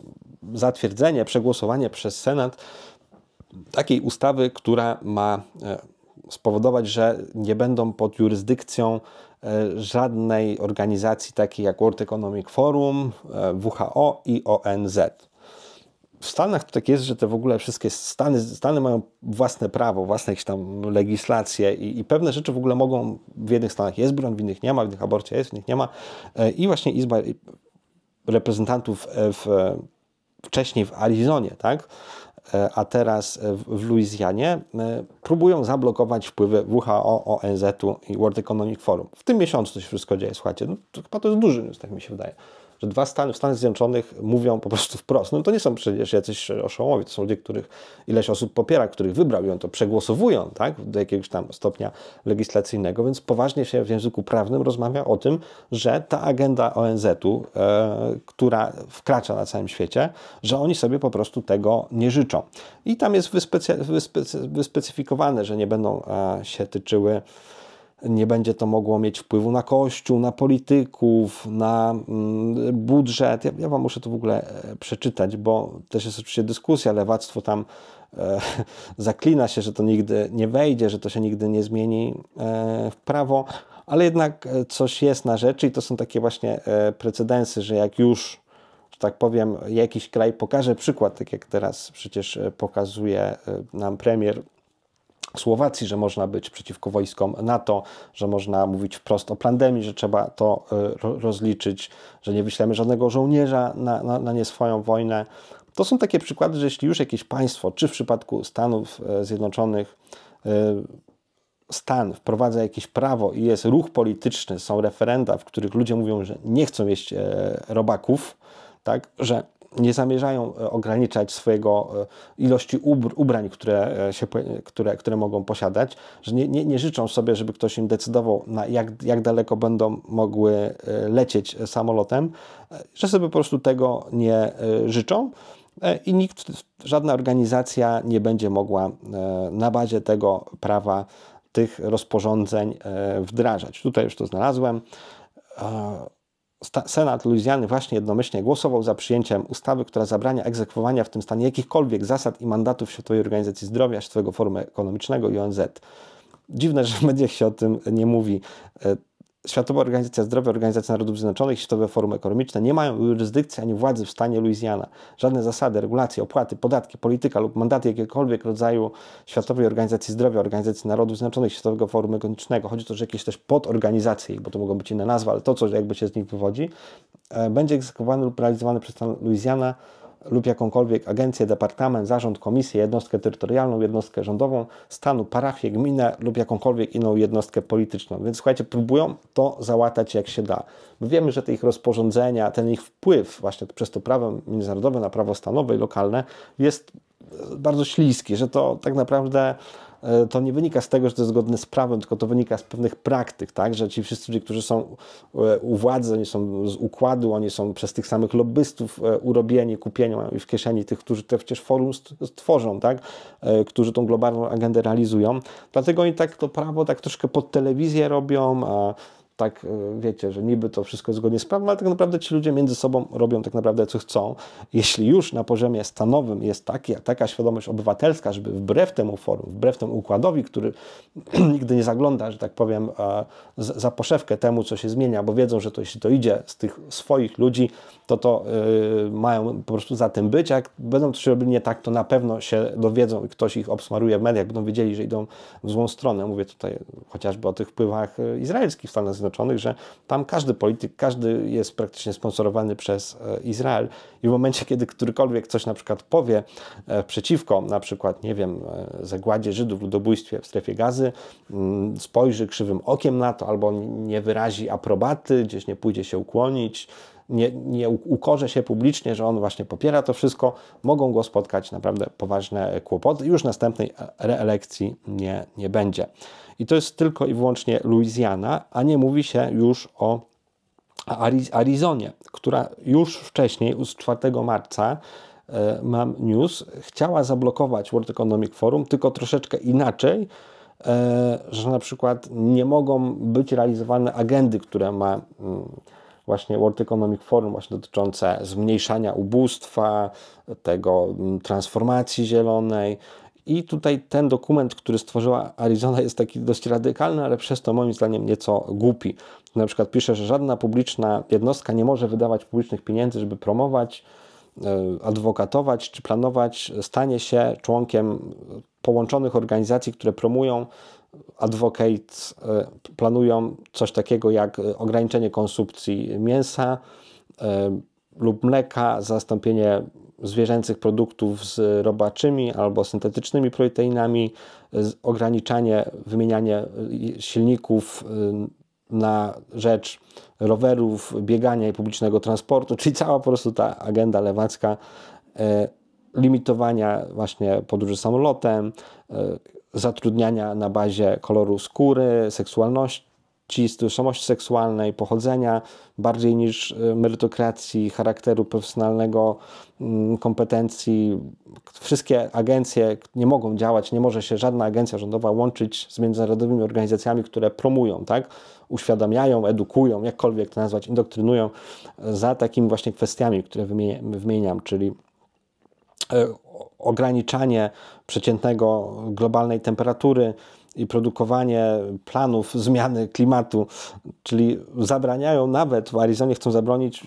zatwierdzenie, przegłosowanie przez Senat takiej ustawy, która ma e, spowodować, że nie będą pod jurysdykcją żadnej organizacji takiej jak World Economic Forum, WHO i ONZ w Stanach to tak jest, że te w ogóle wszystkie Stany, Stany mają własne prawo, własne jakieś tam legislacje i, i pewne rzeczy w ogóle mogą, w jednych Stanach jest broń, w innych nie ma, w innych aborcja jest, w innych nie ma. E, I właśnie Izba Reprezentantów e, w, wcześniej w Arizonie, tak? E, a teraz w Luizjanie, próbują zablokować wpływy WHO, ONZ-u i World Economic Forum. W tym miesiącu to się wszystko dzieje, słuchajcie, no, to chyba to jest duży news, tak mi się wydaje że dwa Stany w Stanach Zjednoczonych mówią po prostu wprost. No to nie są przecież jacyś oszołowie, to są ludzie, których ileś osób popiera, których wybrał i on to przegłosowują tak, do jakiegoś tam stopnia legislacyjnego, więc poważnie się w języku prawnym rozmawia o tym, że ta agenda ONZ-u, e, która wkracza na całym świecie, że oni sobie po prostu tego nie życzą. I tam jest wyspecy wyspecy wyspecyfikowane, że nie będą e, się tyczyły nie będzie to mogło mieć wpływu na Kościół, na polityków, na mm, budżet. Ja, ja Wam muszę to w ogóle e, przeczytać, bo też jest oczywiście dyskusja, lewactwo tam e, zaklina się, że to nigdy nie wejdzie, że to się nigdy nie zmieni e, w prawo, ale jednak e, coś jest na rzeczy i to są takie właśnie e, precedensy, że jak już że tak powiem, jakiś kraj pokaże przykład, tak jak teraz przecież e, pokazuje nam premier Słowacji, że można być przeciwko wojskom NATO, że można mówić wprost o pandemii, że trzeba to y, rozliczyć, że nie wyślemy żadnego żołnierza na, na, na nieswoją wojnę. To są takie przykłady, że jeśli już jakieś państwo, czy w przypadku Stanów e, Zjednoczonych, e, stan wprowadza jakieś prawo i jest ruch polityczny, są referenda, w których ludzie mówią, że nie chcą jeść e, robaków, tak, że nie zamierzają e, ograniczać swojego e, ilości ubrań, które, e, się, które, które mogą posiadać, że nie, nie, nie życzą sobie, żeby ktoś im decydował, na jak, jak daleko będą mogły lecieć samolotem, że sobie po prostu tego nie życzą i nikt, żadna organizacja nie będzie mogła na bazie tego prawa tych rozporządzeń wdrażać. Tutaj już to znalazłem. Senat Luizjany właśnie jednomyślnie głosował za przyjęciem ustawy, która zabrania egzekwowania w tym stanie jakichkolwiek zasad i mandatów Światowej Organizacji Zdrowia, Światowego Forum Ekonomicznego i ONZ. Dziwne, że w mediach się o tym nie mówi. E, Światowa Organizacja Zdrowia, Organizacja Narodów Zjednoczonych, Światowe Forum Ekonomiczne nie mają jurysdykcji ani władzy w stanie Luizjana. Żadne zasady, regulacje, opłaty, podatki, polityka lub mandaty jakiegokolwiek rodzaju Światowej Organizacji Zdrowia, Organizacji Narodów Zjednoczonych, Światowego Forum Ekonomicznego, chodzi to, że jakieś też podorganizacje, bo to mogą być inne nazwy, ale to, co jakby się z nich wywodzi, e, będzie egzekwowane lub realizowane przez stan Luizjana lub jakąkolwiek agencję, departament, zarząd, komisję, jednostkę terytorialną, jednostkę rządową, stanu, parafię, gminę lub jakąkolwiek inną jednostkę polityczną. Więc słuchajcie, próbują to załatać jak się da. My wiemy, że te ich rozporządzenia, ten ich wpływ właśnie przez to prawo międzynarodowe na prawo stanowe i lokalne jest bardzo śliski, że to tak naprawdę E, to nie wynika z tego, że to jest zgodne z prawem, tylko to wynika z pewnych praktyk, tak? że ci wszyscy ludzie, którzy są e, u władzy, oni są z układu, oni są przez tych samych lobbystów e, urobieni, kupieni, i w kieszeni tych, którzy te przecież forum stworzą, tak? którzy tą globalną agendę realizują. Dlatego oni tak to prawo tak troszkę pod telewizję robią, a tak e, wiecie, że niby to wszystko jest zgodnie z prawem, ale tak naprawdę ci ludzie między sobą robią tak naprawdę co chcą. Jeśli już na poziomie stanowym jest taki, taka świadomość obywatelska, żeby wbrew temu forum, wbrew temu układowi, który nigdy nie zagląda, że tak powiem, e, za poszewkę temu, co się zmienia, bo wiedzą, że to jeśli to idzie z tych swoich ludzi, to to e, mają po prostu za tym być. Jak będą coś robili nie tak, to na pewno się dowiedzą i ktoś ich obsmaruje w mediach, będą wiedzieli, że idą w złą stronę. Mówię tutaj chociażby o tych wpływach izraelskich w Stanach Zjednoczonych Zjednoczonych, że tam każdy polityk, każdy jest praktycznie sponsorowany przez e, Izrael i w momencie, kiedy którykolwiek coś na przykład powie e, przeciwko, na przykład, nie wiem, e, zagładzie Żydów, ludobójstwie w strefie gazy, mm, spojrzy krzywym okiem na to albo nie wyrazi aprobaty, gdzieś nie pójdzie się ukłonić, nie, nie ukorze się publicznie, że on właśnie popiera to wszystko, mogą go spotkać naprawdę poważne kłopoty. Już następnej reelekcji nie, nie będzie. I to jest tylko i wyłącznie Luizjana, a nie mówi się już o Arizonie, która już wcześniej, z 4 marca, e, mam news, chciała zablokować World Economic Forum, tylko troszeczkę inaczej, e, że na przykład nie mogą być realizowane agendy, które ma mm, właśnie World Economic Forum, właśnie dotyczące zmniejszania ubóstwa, tego mm, transformacji zielonej, i tutaj ten dokument, który stworzyła Arizona, jest taki dość radykalny, ale przez to moim zdaniem nieco głupi. Na przykład pisze, że żadna publiczna jednostka nie może wydawać publicznych pieniędzy, żeby promować, e, adwokatować czy planować stanie się członkiem połączonych organizacji, które promują, e, advocate, e, planują coś takiego jak ograniczenie konsumpcji mięsa lub mleka, zastąpienie zwierzęcych produktów z robaczymi albo syntetycznymi proteinami, ograniczanie, wymienianie y, silników y, na rzecz rowerów, biegania i publicznego transportu, czyli cała po prostu ta agenda lewacka e, limitowania właśnie podróży samolotem, e, zatrudniania na bazie koloru skóry, seksualności, ci z tożsamości seksualnej, pochodzenia, bardziej niż e, merytokracji, charakteru profesjonalnego, mm, kompetencji. Wszystkie agencje nie mogą działać, nie może się żadna agencja rządowa łączyć z międzynarodowymi organizacjami, które promują, tak? uświadamiają, edukują, jakkolwiek to nazwać, indoktrynują e, za takimi właśnie kwestiami, które wymieniam, czyli e, ograniczanie przeciętnego globalnej temperatury, i produkowanie planów zmiany klimatu, czyli zabraniają nawet w Arizonie, chcą zabronić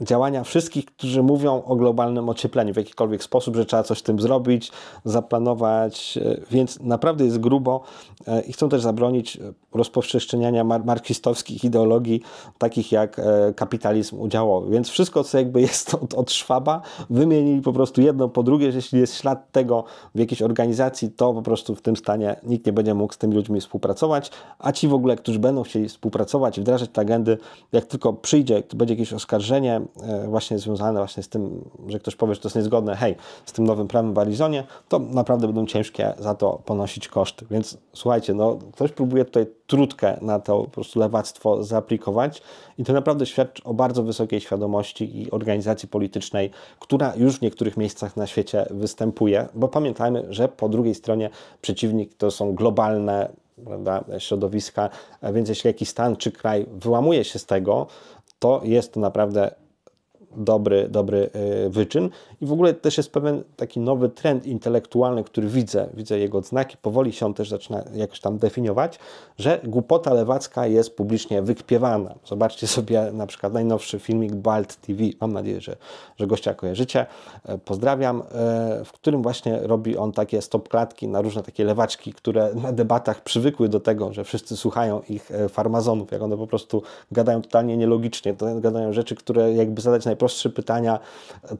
działania wszystkich, którzy mówią o globalnym ociepleniu w jakikolwiek sposób, że trzeba coś z tym zrobić, zaplanować, e, więc naprawdę jest grubo e, i chcą też zabronić rozpowszechniania marksistowskich ideologii, takich jak e, kapitalizm udziałowy. Więc wszystko, co jakby jest od, od Szwaba, wymienili po prostu jedno po drugie, że jeśli jest ślad tego w jakiejś organizacji, to po prostu w tym stanie nikt nie będzie mógł z tymi ludźmi współpracować, a ci w ogóle, którzy będą chcieli współpracować, wdrażać te agendy, jak tylko przyjdzie, to będzie jakieś oskarżenie e, właśnie związane właśnie z tym, że ktoś powie, że to jest niezgodne, hej, z tym nowym prawem w Arizonie, to naprawdę będą ciężkie za to ponosić koszty. Więc słuchajcie, no ktoś próbuje tutaj trudkę na to po prostu lewactwo zaaplikować i to naprawdę świadczy o bardzo wysokiej świadomości i organizacji politycznej, która już w niektórych miejscach na świecie występuje, bo pamiętajmy, że po drugiej stronie przeciwnik to są globalne prawda, środowiska, więc jeśli jakiś stan czy kraj wyłamuje się z tego, to jest to naprawdę dobry, dobry e, wyczyn. I w ogóle też jest pewien taki nowy trend intelektualny, który widzę, widzę jego znaki, powoli się on też zaczyna jakoś tam definiować, że głupota lewacka jest publicznie wykpiewana. Zobaczcie sobie na przykład najnowszy filmik Bald TV, mam nadzieję, że, że gościa kojarzycie, e, pozdrawiam, e, w którym właśnie robi on takie stopklatki na różne takie lewaczki, które na debatach przywykły do tego, że wszyscy słuchają ich farmazonów, jak one po prostu gadają totalnie nielogicznie, gadają rzeczy, które jakby zadać najprościej najprostsze pytania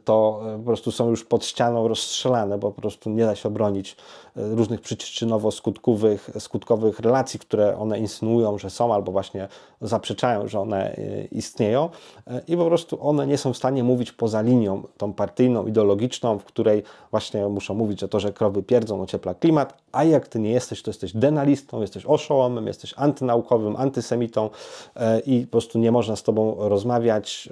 to e, po prostu są już pod ścianą rozstrzelane, bo po prostu nie da się obronić E, różnych przyczynowo-skutkowych skutkowych relacji, które one insynuują, że są, albo właśnie zaprzeczają, że one e, istnieją e, i po prostu one nie są w stanie mówić poza linią tą partyjną, ideologiczną, w której właśnie muszą mówić, że to, że krowy pierdzą ociepla klimat, a jak ty nie jesteś, to jesteś denalistą, jesteś oszołomem, jesteś antynaukowym, antysemitą i po prostu nie można z tobą rozmawiać,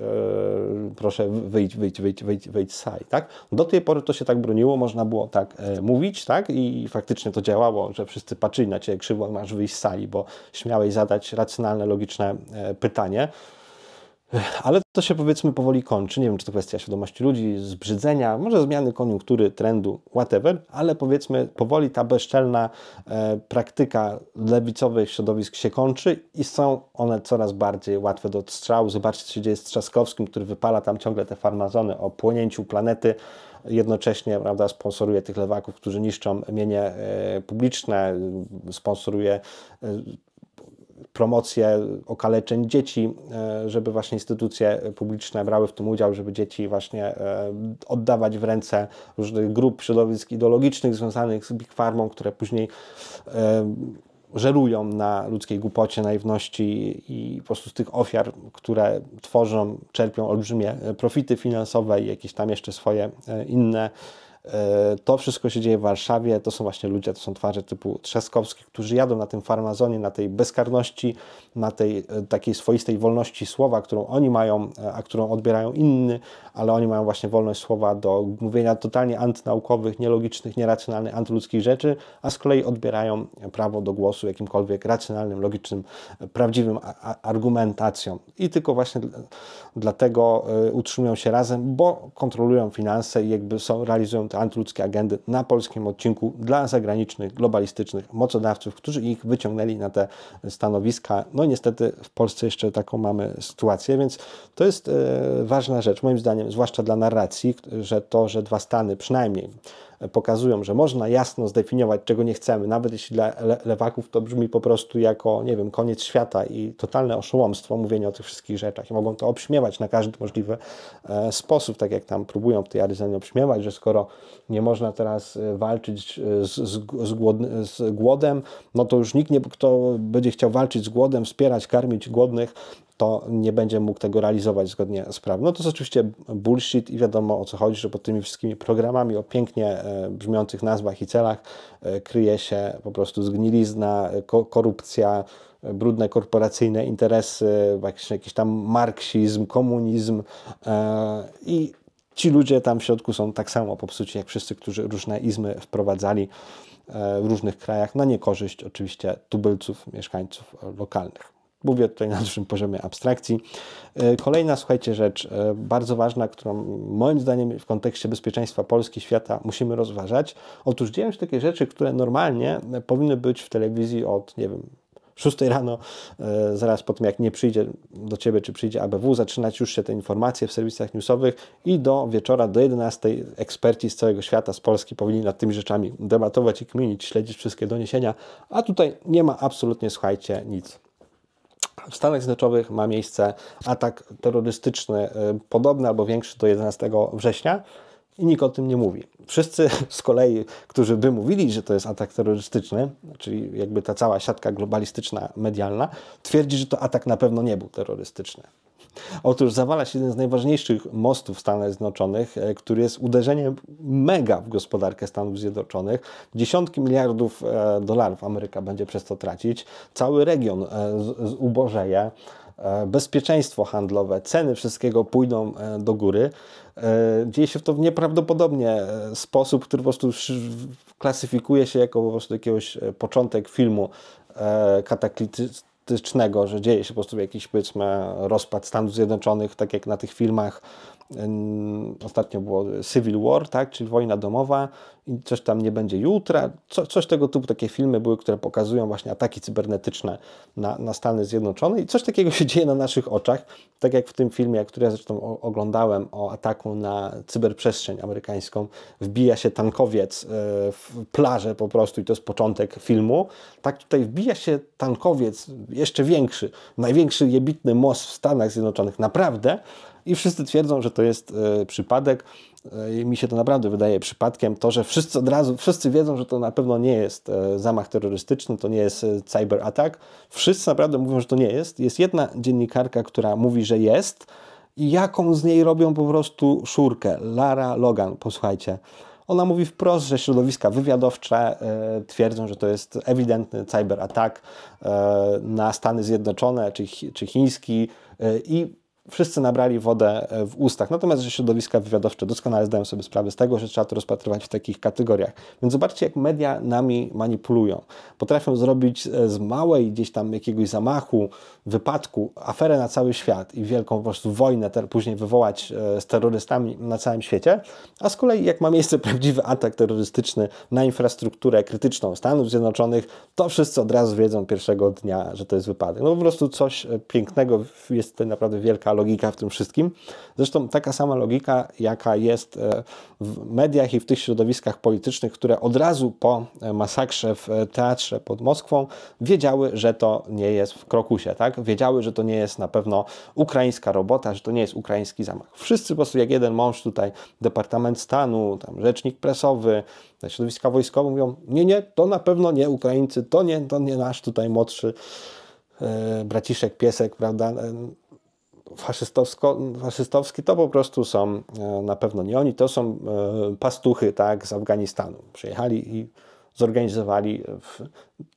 proszę wyjść, wyjść, wyjść, wyjść, wyjść saj, tak? Do tej pory to się tak broniło, można było tak mówić, tak? I i faktycznie to działało, że wszyscy patrzyli na Ciebie krzywo i masz wyjść z sali, bo śmiałeś zadać racjonalne, logiczne e, pytanie. Ale to się powiedzmy powoli kończy. Nie wiem, czy to kwestia świadomości ludzi, zbrzydzenia, może zmiany koniunktury, trendu, whatever, ale powiedzmy powoli ta bezczelna e, praktyka lewicowych środowisk się kończy i są one coraz bardziej łatwe do odstrzału. Zobaczcie, co się dzieje z Trzaskowskim, który wypala tam ciągle te farmazony o płonięciu planety jednocześnie prawda, sponsoruje tych lewaków, którzy niszczą mienie e, publiczne, sponsoruje e, promocję okaleczeń dzieci, e, żeby właśnie instytucje publiczne brały w tym udział, żeby dzieci właśnie oddawać w ręce różnych grup środowisk ideologicznych związanych z Big Farmą, które później żerują na ludzkiej głupocie, naiwności i po prostu z tych ofiar, które tworzą, czerpią olbrzymie profity finansowe i jakieś tam jeszcze swoje e, inne E, to wszystko się dzieje w Warszawie, to są właśnie ludzie, to są twarze typu Trzaskowski, którzy jadą na tym farmazonie, na tej bezkarności, na tej e, takiej swoistej wolności słowa, którą oni mają, e, a którą odbierają inni, ale oni mają właśnie wolność słowa do mówienia totalnie antynaukowych, nielogicznych, nieracjonalnych, antyludzkich rzeczy, a z kolei odbierają prawo do głosu jakimkolwiek racjonalnym, logicznym, prawdziwym argumentacjom. I tylko właśnie dlatego utrzymują się razem, bo kontrolują finanse i jakby są, realizują te antyludzkie agendy na polskim odcinku dla zagranicznych, globalistycznych mocodawców, którzy ich wyciągnęli na te stanowiska. No niestety w Polsce jeszcze taką mamy sytuację, więc to jest e, ważna rzecz, moim zdaniem, zwłaszcza dla narracji, że to, że dwa stany przynajmniej pokazują, że można jasno zdefiniować, czego nie chcemy, nawet jeśli dla lewaków to brzmi po prostu jako, nie wiem, koniec świata i totalne oszołomstwo mówienie o tych wszystkich rzeczach. I mogą to obśmiewać na każdy możliwy e, sposób, tak jak tam próbują w tej Aryzonie obśmiewać, że skoro nie można teraz e, walczyć e, z, z, z, głod, z głodem, no to już nikt, nie, kto będzie chciał walczyć z głodem, wspierać, karmić głodnych, to nie będzie mógł tego realizować zgodnie z prawem. No to jest oczywiście bullshit i wiadomo o co chodzi, że pod tymi wszystkimi programami o pięknie e, brzmiących nazwach i celach e, kryje się po prostu zgnilizna, e, korupcja, brudne korporacyjne interesy, jakiś, jakiś tam marksizm, komunizm i ci ludzie tam w środku są tak samo popsuci jak wszyscy, którzy różne izmy wprowadzali w różnych krajach na niekorzyść oczywiście tubylców, mieszkańców lokalnych. Mówię tutaj na dużym poziomie abstrakcji. E, kolejna, słuchajcie, rzecz e, bardzo ważna, którą moim zdaniem w kontekście bezpieczeństwa Polski, świata musimy rozważać. Otóż dzieją się takie rzeczy, które normalnie e, powinny być w telewizji od, nie wiem, 6 rano, zaraz po tym jak nie przyjdzie do Ciebie, czy przyjdzie ABW, zaczynać już się te informacje w serwisach newsowych i do wieczora, do 11 eksperci z całego świata, z Polski powinni nad tymi rzeczami debatować i kminić, śledzić wszystkie doniesienia, a tutaj nie ma absolutnie, słuchajcie, nic w Stanach Zjednoczonych ma miejsce atak terrorystyczny y, podobny albo większy do 11 września i nikt o tym nie mówi. Wszyscy z kolei, którzy by mówili, że to jest atak terrorystyczny, czyli jakby ta cała siatka globalistyczna medialna, twierdzi, że to atak na pewno nie był terrorystyczny. Otóż zawala się jeden z najważniejszych mostów w Stanach Zjednoczonych, e, który jest uderzeniem mega w gospodarkę Stanów Zjednoczonych. Dziesiątki miliardów e, dolarów Ameryka będzie przez to tracić. Cały region e, zubożeje bezpieczeństwo handlowe, ceny wszystkiego pójdą do góry. Dzieje się to w nieprawdopodobnie sposób, który po prostu klasyfikuje się jako po prostu jakiegoś początek filmu kataklizmu drastycznego, że dzieje się po prostu jakiś powiedzmy rozpad Stanów Zjednoczonych, tak jak na tych filmach ostatnio było Civil War, tak, czyli wojna domowa i coś tam nie będzie jutra, co, coś tego typu takie filmy były, które pokazują właśnie ataki cybernetyczne na, na Stany Zjednoczone i coś takiego się dzieje na naszych oczach, tak jak w tym filmie, który ja zresztą oglądałem o ataku na cyberprzestrzeń amerykańską, wbija się tankowiec e, w plażę po prostu i to jest początek filmu, tak tutaj wbija się tankowiec jeszcze większy, największy jebitny most w Stanach Zjednoczonych, naprawdę, i wszyscy twierdzą, że to jest y, przypadek. Y, mi się to naprawdę wydaje przypadkiem. To, że wszyscy od razu, wszyscy wiedzą, że to na pewno nie jest y, zamach terrorystyczny, to nie jest cyber atak. Wszyscy naprawdę mówią, że to nie jest. Jest jedna dziennikarka, która mówi, że jest i jaką z niej robią po prostu szurkę. Lara Logan, posłuchajcie. Ona mówi wprost, że środowiska wywiadowcze e, twierdzą, że to jest ewidentny cyberatak e, na Stany Zjednoczone czy, czy chiński e, i wszyscy nabrali wodę e, w ustach. Natomiast środowiska wywiadowcze doskonale zdają sobie sprawę z tego, że trzeba to rozpatrywać w takich kategoriach. Więc zobaczcie, jak media nami manipulują. Potrafią zrobić e, z małej gdzieś tam jakiegoś zamachu, wypadku, aferę na cały świat i wielką po prostu wojnę ter- później wywołać e, z terrorystami na całym świecie. A z kolei, jak ma miejsce prawdziwy atak terrorystyczny na infrastrukturę krytyczną Stanów Zjednoczonych, to wszyscy od razu wiedzą pierwszego dnia, że to jest wypadek. No po prostu coś pięknego, jest tutaj naprawdę wielka logika w tym wszystkim. Zresztą taka sama logika, jaka jest e, w mediach i w tych środowiskach politycznych, które od razu po e, masakrze w e, teatrze pod Moskwą wiedziały, że to nie jest w krokusie, tak? Wiedziały, że to nie jest na pewno ukraińska robota, że to nie jest ukraiński zamach. Wszyscy po prostu jak jeden mąż tutaj, Departament Stanu, tam rzecznik prasowy, środowiska wojskowe mówią, nie, nie, to na pewno nie Ukraińcy, to nie, to nie nasz tutaj młodszy braciszek, piesek, prawda? faszystowski to po prostu są e, na pewno nie oni, to są e, pastuchy tak, z Afganistanu. Przyjechali i zorganizowali w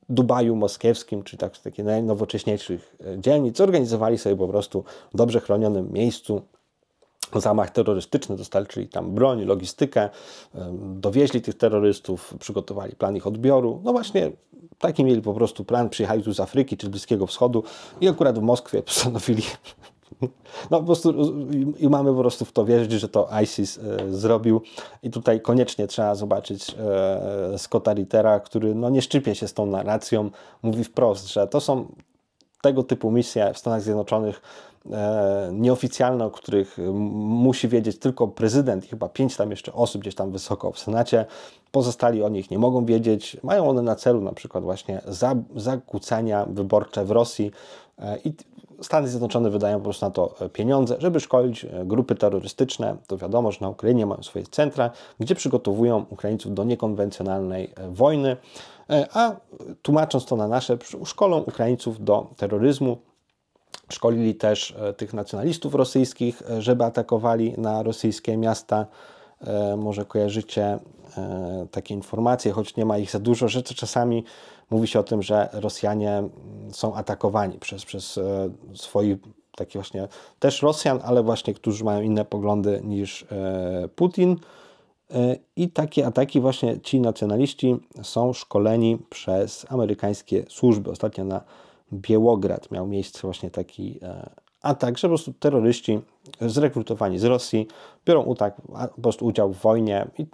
Dubaju moskiewskim, czy tak, takich najnowocześniejszych e, dzielnic, zorganizowali sobie po prostu w dobrze chronionym miejscu zamach terrorystyczny, dostarczyli tam broń, logistykę, dowieźli tych terrorystów, przygotowali plan ich odbioru. No właśnie taki mieli po prostu plan, przyjechali tu z Afryki czy z Bliskiego Wschodu i akurat w Moskwie postanowili no po prostu y, i mamy po prostu w to wierzyć, że to ISIS y, zrobił i tutaj koniecznie trzeba zobaczyć e, Scotta Rittera, który no, nie szczypie się z tą narracją, mówi wprost, że to są tego typu misje w Stanach Zjednoczonych e, nieoficjalne, o których musi wiedzieć tylko prezydent i chyba pięć tam jeszcze osób gdzieś tam wysoko w Senacie. Pozostali o nich nie mogą wiedzieć. Mają one na celu na przykład właśnie zakłócenia wyborcze w Rosji e, i Stany Zjednoczone wydają po prostu na to e, pieniądze, żeby szkolić e, grupy terrorystyczne. To wiadomo, że na Ukrainie mają swoje centra, gdzie przygotowują Ukraińców do niekonwencjonalnej e, wojny, a tłumacząc to na nasze, szkolą Ukraińców do terroryzmu. Szkolili też tych nacjonalistów rosyjskich, żeby atakowali na rosyjskie miasta. E, może kojarzycie e, takie informacje, choć nie ma ich za dużo, że czasami mówi się o tym, że Rosjanie są atakowani przez, przez e, swoich takich właśnie też Rosjan, ale właśnie którzy mają inne poglądy niż Putin. I takie ataki właśnie ci nacjonaliści są szkoleni przez amerykańskie służby. Ostatnio na Białograd miał miejsce właśnie taki a także po prostu terroryści zrekrutowani z Rosji biorą utak, po prostu udział w wojnie i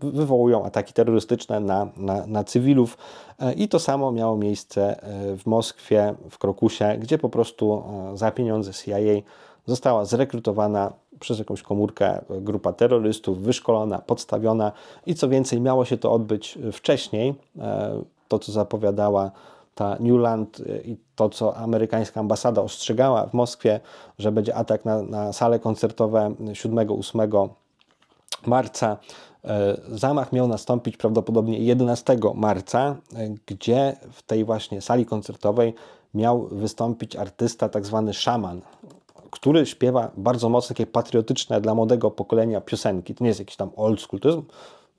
wywołują ataki terrorystyczne na, na, na cywilów. E, I to samo miało miejsce e, w Moskwie, w Krokusie, gdzie po prostu e, za pieniądze CIA została zrekrutowana przez jakąś komórkę grupa terrorystów, wyszkolona, podstawiona i co więcej, miało się to odbyć wcześniej. To, co zapowiadała ta Newland y, i to, co amerykańska ambasada ostrzegała w Moskwie, że będzie atak na, na sale koncertowe 7-8 marca. Y, zamach miał nastąpić prawdopodobnie 11 marca, y, gdzie w tej właśnie sali koncertowej miał wystąpić artysta tak zwany szaman, który śpiewa bardzo mocno takie patriotyczne dla młodego pokolenia piosenki. To nie jest jakiś tam old school, to jest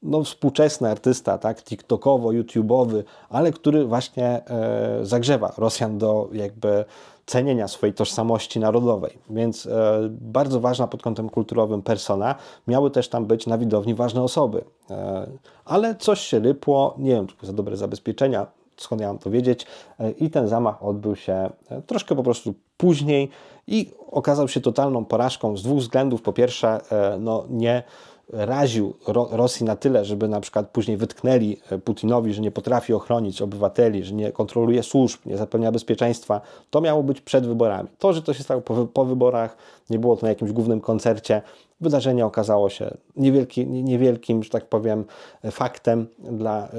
no, współczesny artysta, tak, TikTokowo-YouTubeowy, ale który właśnie e, zagrzewa Rosjan do jakby cenienia swojej tożsamości narodowej. Więc e, bardzo ważna pod kątem kulturowym persona. Miały też tam być na widowni ważne osoby. E, ale coś się rypło, nie wiem, czy za dobre zabezpieczenia, skąd ja mam to wiedzieć. E, I ten zamach odbył się e, troszkę po prostu później i okazał się totalną porażką z dwóch względów. Po pierwsze, e, no nie raził Ro Rosji na tyle, żeby na przykład później wytknęli e, Putinowi, że nie potrafi ochronić obywateli, że nie kontroluje służb, nie zapewnia bezpieczeństwa, to miało być przed wyborami. To, że to się stało po, po wyborach, nie było to na jakimś głównym koncercie, wydarzenie okazało się niewielki, niewielkim, że tak powiem, e, faktem dla y,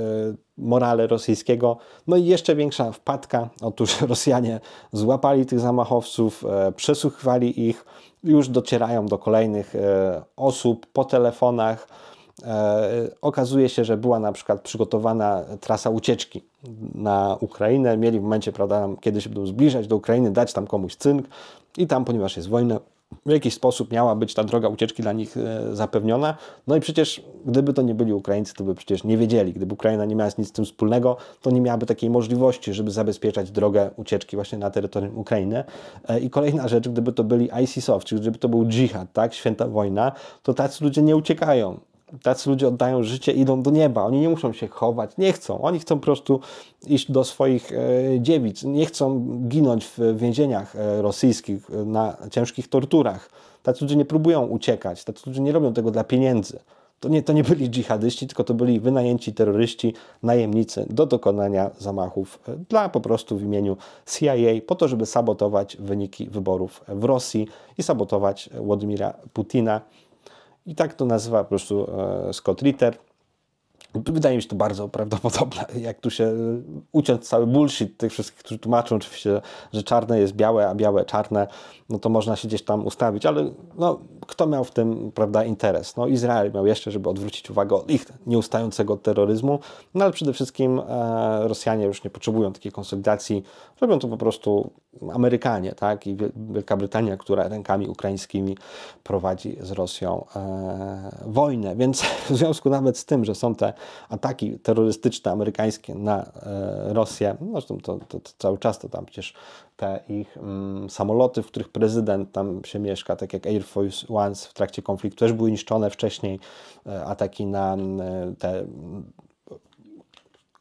morale rosyjskiego. No i jeszcze większa wpadka. Otóż Rosjanie złapali tych zamachowców, y, przesłuchiwali ich, już docierają do kolejnych e, osób po telefonach. E, okazuje się, że była na przykład przygotowana trasa ucieczki na Ukrainę. Mieli w momencie, prawda, kiedy się będą zbliżać do Ukrainy, dać tam komuś cynk i tam, ponieważ jest wojna, w jakiś sposób miała być ta droga ucieczki dla nich e, zapewniona. No i przecież, gdyby to nie byli Ukraińcy, to by przecież nie wiedzieli. Gdyby Ukraina nie miała nic z tym wspólnego, to nie miałaby takiej możliwości, żeby zabezpieczać drogę ucieczki właśnie na terytorium Ukrainy. E, I kolejna rzecz, gdyby to byli isis czyli gdyby to był dżihad, tak, święta wojna, to tacy ludzie nie uciekają tacy ludzie oddają życie, idą do nieba. Oni nie muszą się chować, nie chcą. Oni chcą po prostu iść do swoich e, dziewic. Nie chcą ginąć w więzieniach e, rosyjskich e, na ciężkich torturach. Tacy ludzie nie próbują uciekać. Tacy ludzie nie robią tego dla pieniędzy. To nie, to nie byli dżihadyści, tylko to byli wynajęci terroryści, najemnicy do dokonania zamachów dla po prostu w imieniu CIA, po to, żeby sabotować wyniki wyborów w Rosji i sabotować Władimira Putina. I tak to nazywa po prostu e, Scott Ritter. No, wydaje mi się to bardzo prawdopodobne, jak tu się y, uciąć cały bullshit tych wszystkich, którzy tłumaczą oczywiście, że czarne jest białe, a białe czarne, no to można się gdzieś tam ustawić, ale no, kto miał w tym prawda, interes? No, Izrael miał jeszcze, żeby odwrócić uwagę od ich nieustającego terroryzmu, no ale przede wszystkim e, Rosjanie już nie potrzebują takiej konsolidacji, robią to po prostu Amerykanie, tak? I Wielka Brytania, która rękami ukraińskimi prowadzi z Rosją e, wojnę, więc w związku nawet z tym, że są te ataki terrorystyczne amerykańskie na e, Rosję, no, zresztą to, to, to cały czas to tam przecież te ich mm, samoloty, w których prezydent tam się mieszka, tak jak Air Force One w trakcie konfliktu też były niszczone wcześniej, e, ataki na mm, e, te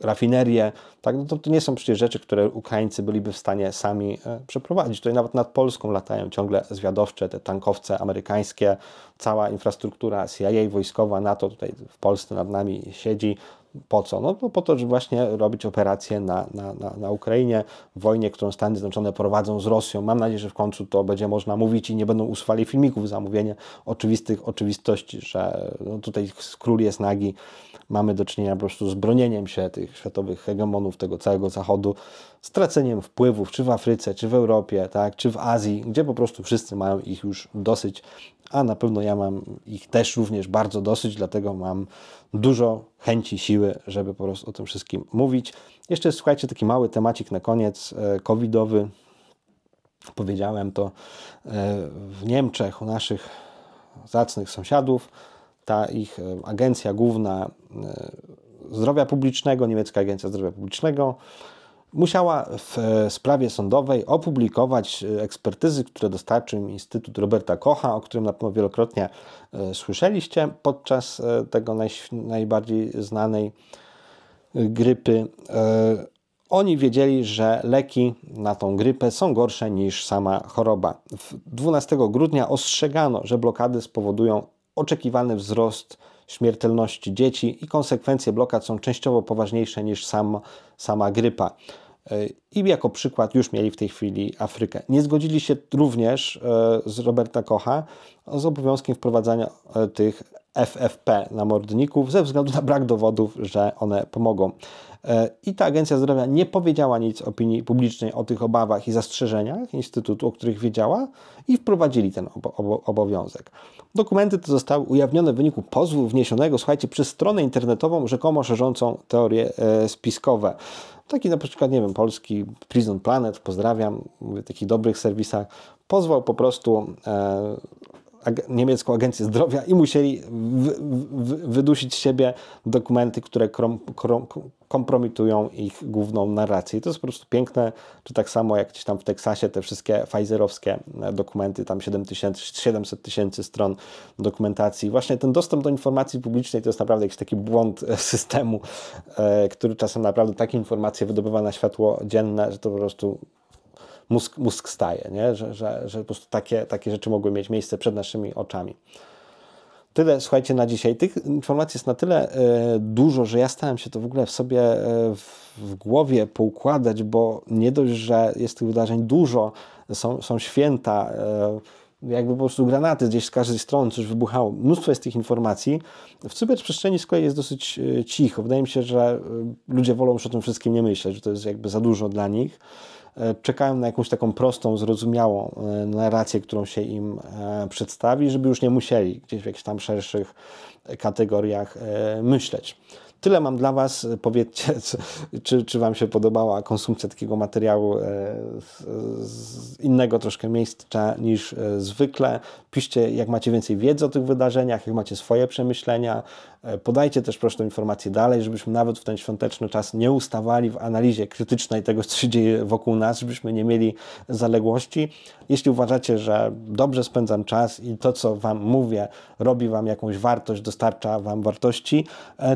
rafinerie, tak? no to, to nie są przecież rzeczy, które Ukraińcy byliby w stanie sami e, przeprowadzić. Tutaj nawet nad Polską latają ciągle zwiadowcze, te tankowce amerykańskie, cała infrastruktura CIA wojskowa, NATO tutaj w Polsce nad nami siedzi. Po co? No, no, po to, żeby właśnie robić operacje na, na, na, na Ukrainie, w wojnie, którą Stany Zjednoczone prowadzą z Rosją. Mam nadzieję, że w końcu to będzie można mówić i nie będą usuwali filmików zamówienia oczywistych oczywistości, że no, tutaj król jest nagi mamy do czynienia po prostu z bronieniem się tych światowych hegemonów, tego całego zachodu, z traceniem wpływów, czy w Afryce, czy w Europie, tak, czy w Azji, gdzie po prostu wszyscy mają ich już dosyć, a na pewno ja mam ich też również bardzo dosyć, dlatego mam dużo chęci, siły, żeby po prostu o tym wszystkim mówić. Jeszcze słuchajcie, taki mały temacik na koniec, e, covidowy. Powiedziałem to e, w Niemczech u naszych zacnych sąsiadów ta ich e, agencja główna e, zdrowia publicznego, niemiecka agencja zdrowia publicznego, musiała w e, sprawie sądowej opublikować ekspertyzy, które dostarczył im Instytut Roberta Kocha, o którym na pewno wielokrotnie słyszeliście podczas tego naj, najbardziej znanej grypy. Oni wiedzieli, że leki na tą grypę są gorsze niż sama choroba. 12 grudnia ostrzegano, że blokady spowodują oczekiwany wzrost śmiertelności dzieci i konsekwencje blokad są częściowo poważniejsze niż sam, sama grypa. I jako przykład już mieli w tej chwili Afrykę. Nie zgodzili się również e, z Roberta Kocha z obowiązkiem wprowadzania e, tych FFP namordników ze względu na brak dowodów, że one pomogą. E, I ta Agencja Zdrowia nie powiedziała nic opinii publicznej o tych obawach i zastrzeżeniach Instytutu, o których wiedziała, i wprowadzili ten obowiązek. Dokumenty te zostały ujawnione w wyniku pozwu wniesionego, słuchajcie, przez stronę internetową rzekomo szerzącą teorie e, spiskowe. Taki na przykład, nie wiem, polski Prison Planet, pozdrawiam, mówię, w takich dobrych serwisach, pozwał po prostu e, niemiecką agencję zdrowia i musieli wydusić z siebie dokumenty, które krom, krom, kompromitują ich główną narrację. I to jest po prostu piękne, czy tak samo jak gdzieś tam w Teksasie te wszystkie Pfizerowskie e, dokumenty, tam 7 700 tysięcy stron dokumentacji. Właśnie ten dostęp do informacji publicznej to jest naprawdę jakiś taki błąd e, systemu, e, który czasem naprawdę takie informacje wydobywa na światło dzienne, że to po prostu mózg, mózg staje, nie? Że, że, że po prostu takie, takie rzeczy mogły mieć miejsce przed naszymi oczami. Tyle, słuchajcie, na dzisiaj. Tych informacji jest na tyle e, dużo, że ja starałem się to w ogóle w sobie e, w, w głowie poukładać, bo nie dość, że jest tych wydarzeń dużo, są, są święta, e, jakby po prostu granaty gdzieś z każdej strony coś wybuchało. Mnóstwo jest tych informacji. W cyberprzestrzeni z kolei jest dosyć cicho. Wydaje mi się, że ludzie wolą już o tym wszystkim nie myśleć, że to jest jakby za dużo dla nich. E, czekają na jakąś taką prostą, zrozumiałą e, narrację, którą się im e, przedstawi, żeby już nie musieli gdzieś w jakichś tam szerszych kategoriach myśleć. Tyle mam dla Was. Powiedzcie, czy, czy Wam się podobała konsumpcja takiego materiału e, z, innego troszkę miejsca niż e, zwykle. Piszcie, jak macie więcej wiedzy o tych wydarzeniach, jak macie swoje przemyślenia. E, podajcie też proszę informację dalej, żebyśmy nawet w ten świąteczny czas nie ustawali w analizie krytycznej tego, co się dzieje wokół nas, żebyśmy nie mieli zaległości. Jeśli uważacie, że dobrze spędzam czas i to, co Wam mówię, robi Wam jakąś wartość, dostarcza Wam wartości,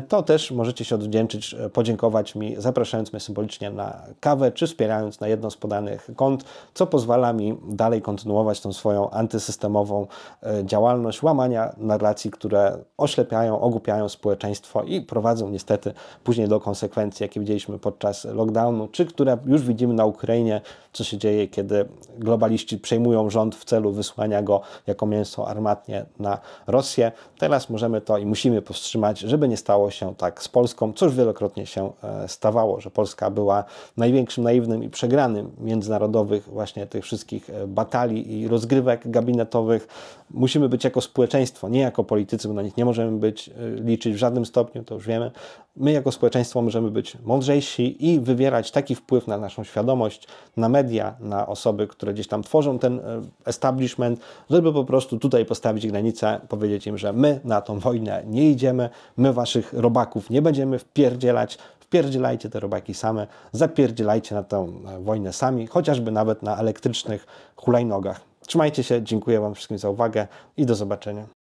to też możecie się odwdzięczyć, e, podziękować mi, zapraszając mnie symbolicznie na kawę, czy wspierając na jedno z podanych kont, co pozwala mi dalej kontynuować tą swoją antysystemową e, działalność łamania narracji, które oślepiają, ogłupiają społeczeństwo i prowadzą niestety później do konsekwencji, jakie widzieliśmy podczas lockdownu, czy które już widzimy na Ukrainie, co się dzieje, kiedy globaliści przejmują rząd w celu wysłania go jako mięso armatnie na Rosję. Teraz możemy to i musimy powstrzymać, żeby nie stało się tak tak z Polską, co już wielokrotnie się e, stawało, że Polska była największym naiwnym i przegranym międzynarodowych właśnie tych wszystkich e, batalii i rozgrywek gabinetowych. Musimy być jako społeczeństwo, nie jako politycy, bo na nich nie możemy być, e, liczyć w żadnym stopniu, to już wiemy, my jako społeczeństwo możemy być mądrzejsi i wywierać taki wpływ na naszą świadomość, na media, na osoby, które gdzieś tam tworzą ten e, establishment, żeby po prostu tutaj postawić granicę, powiedzieć im, że my na tą wojnę nie idziemy, my waszych robaków nie będziemy wpierdzielać, wpierdzielajcie te robaki same, zapierdzielajcie na tę e, wojnę sami, chociażby nawet na elektrycznych hulajnogach. Trzymajcie się, dziękuję Wam wszystkim za uwagę i do zobaczenia.